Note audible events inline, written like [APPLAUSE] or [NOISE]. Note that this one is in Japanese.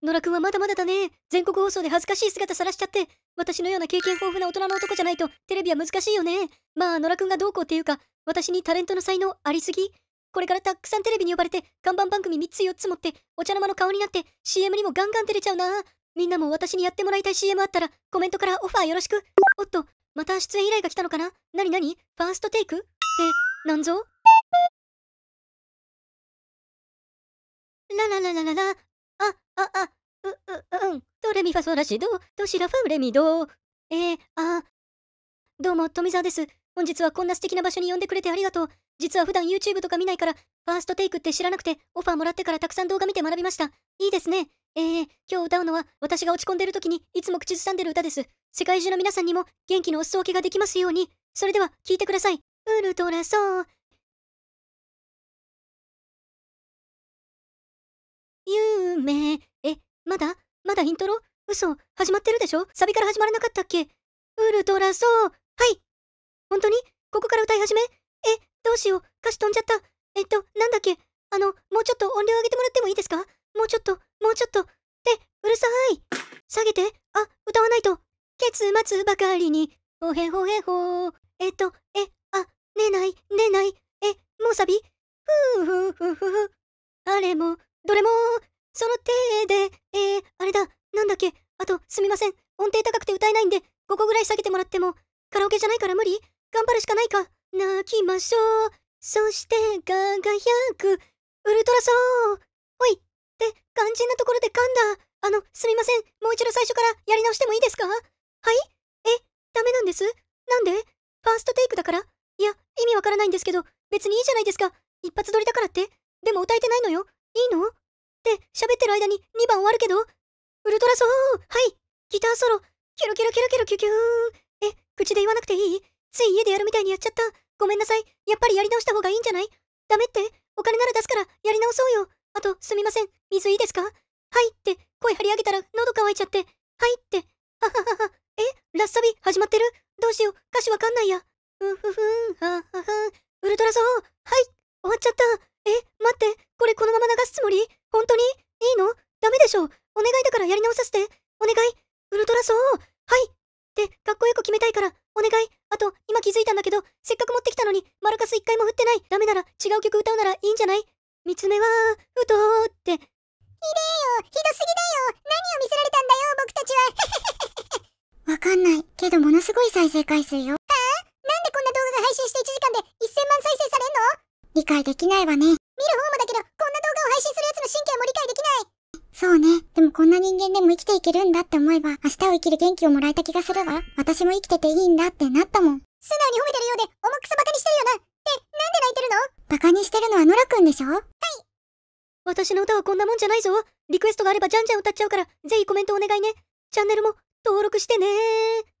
野良くんはまだまだだね。全国放送で恥ずかしい姿さらしちゃって、私のような経験豊富な大人の男じゃないとテレビは難しいよね。まあ、野良くんがどうこうっていうか、私にタレントの才能ありすぎ。これからたくさんテレビに呼ばれて、看板番組3つ4つ持って、お茶の間の顔になって、CM にもガンガン出れちゃうな。みんなも私にやってもらいたい CM あったら、コメントからオファーよろしく。おっと、また出演依頼が来たのかななになにファーストテイクって、なんぞララララララ、レミファソラシド、ドシラファレミド。えー、あどうも、富澤です。本日はこんな素敵な場所に呼んでくれてありがとう。実は普段 YouTube とか見ないから、ファーストテイクって知らなくて、オファーもらってからたくさん動画見て学びました。いいですね。えー、今日歌うのは、私が落ち込んでる時にいつも口ずさんでる歌です。世界中の皆さんにも元気のお裾分けができますように。それでは、聴いてください。ウルトラソウ。夢、え、まだまだイントロ嘘、始まってるでしょサビから始まらなかったっけウルトラソウはい本当にここから歌い始めえ、どうしよう歌詞飛んじゃった。えっと、なんだっけあの、もうちょっと音量上げてもらってもいいですかもうちょっと、もうちょっと。で、うるさい下げて。あ、歌わないと。結末ばかりに、ほへほへほー。えっと、え、あ、寝ない、寝ない。え、もうサビふうふうふうふう。あれも、どれも、その手で、えー、なんだっけあと、すみません。音程高くて歌えないんで、5個ぐらい下げてもらっても、カラオケじゃないから無理頑張るしかないか。泣きましょう。そして、輝く、ウルトラソーおい。って、肝心なところで噛んだ。あの、すみません。もう一度最初からやり直してもいいですかはいえ、ダメなんですなんでファーストテイクだからいや、意味わからないんですけど、別にいいじゃないですか。一発撮りだからって。でも歌えてないのよ。いいのって、喋ってる間に2番終わるけど、ウルトラソウはいギターソロキュロキュロキュロキュロキュキュえ、口で言わなくていいつい家でやるみたいにやっちゃった。ごめんなさい。やっぱりやり直した方がいいんじゃないダメってお金なら出すからやり直そうよ。あと、すみません。水いいですかはいって声張り上げたら喉乾いちゃって。はいって。はははは。え、ラッサビ始まってるどうしよう。歌詞わかんないや。うふふん、はははウルトラソウはい終わっちゃった。え、待って。これこのまま流すつもり本当にいいのダメでしょ。お願いだからやり直させて。お願い。ウルトラソー。はい。って、かっこよく決めたいから、お願い。あと、今気づいたんだけど、せっかく持ってきたのに、マルカス一回も振ってない。ダメなら、違う曲歌うならいいんじゃない見つめは、ふとーって。ひでえよひどすぎだよ何を見せられたんだよ僕たちは [LAUGHS] わかんない。けどものすごい再生回数よ。ああなんでこんな動画が配信して1時間で1000万再生されんの理解できないわね。見る方もだけど、こんな動画を配信するやつの神経も理解できないそうね。でもこんな人間でも生きていけるんだって思えば、明日を生きる元気をもらえた気がするわ。私も生きてていいんだってなったもん。素直に褒めてるようで、重くそバカにしてるよな。って、なんで泣いてるのバカにしてるのはノラくんでしょはい。私の歌はこんなもんじゃないぞ。リクエストがあればじゃんじゃん歌っちゃうから、ぜひコメントお願いね。チャンネルも登録してねー。